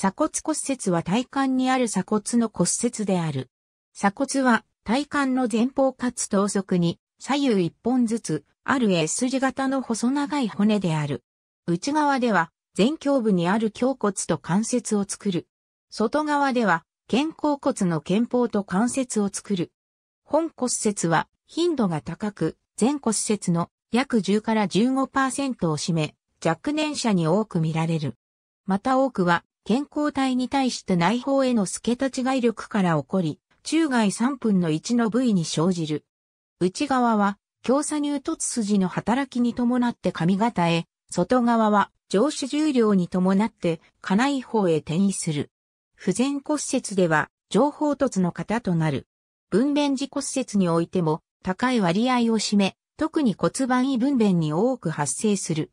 鎖骨骨折は体幹にある鎖骨の骨折である。鎖骨は体幹の前方かつ等速に左右一本ずつある S 字型の細長い骨である。内側では前胸部にある胸骨と関節を作る。外側では肩甲骨の肩峰と関節を作る。本骨折は頻度が高く、全骨折の約10から15%を占め、若年者に多く見られる。また多くは健康体に対して内包への透け立ち外力から起こり、中外3分の1の部位に生じる。内側は、強鎖乳突筋の働きに伴って髪型へ、外側は上手重量に伴って下内方へ転移する。不全骨折では上方突の型となる。分娩時骨折においても高い割合を占め、特に骨盤異分娩に多く発生する。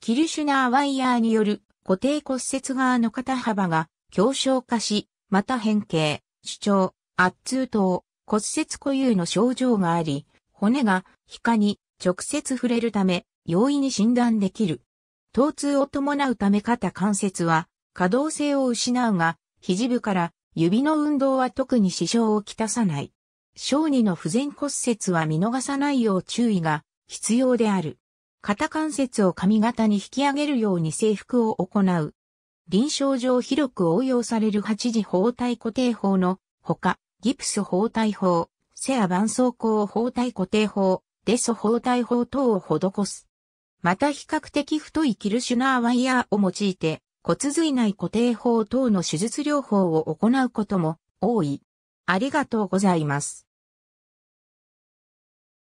キルシュナーワイヤーによる固定骨折側の肩幅が強小化し、また変形、主張、圧痛等、骨折固有の症状があり、骨が皮下に直接触れるため、容易に診断できる。疼痛を伴うため肩関節は可動性を失うが、肘部から指の運動は特に支障をきたさない。小児の不全骨折は見逃さないよう注意が必要である。肩関節を髪型に引き上げるように制服を行う。臨床上広く応用される8時包帯固定法のほか、ギプス包帯法、セア絆創膏包帯固定法、デソ包帯法等を施す。また比較的太いキルシュナーワイヤーを用いて骨髄内固定法等の手術療法を行うことも多い。ありがとうございます。